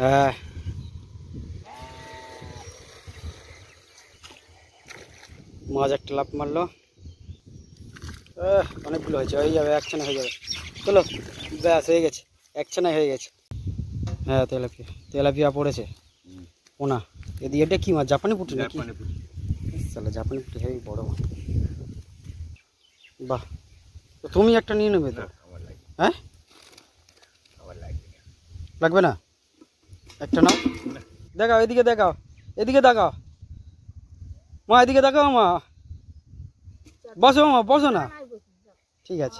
হ্যাঁ মাছ একটা লাভ মারলো অনেকগুলো হয়েছে হয়ে যাবে একছানা হয়ে যাবে চলো ব্যাস হয়ে গেছে একছানায় হয়ে গেছে হ্যাঁ তেলাপিয়া তেলাপিয়া পড়েছে ওনা এদি এটা কি মাছ জাপানি পুটি নাকি তাহলে জাপানি পুটি হেবি বড় মাছ বাহ তো তুমি একটা নিয়ে নেবে তো হ্যাঁ লাগবে না একটা না দেখাও এদিকে দেখাও এদিকে দেখাও মা এদিকে দেখাও মা বসো মা বসো না ঠিক আছে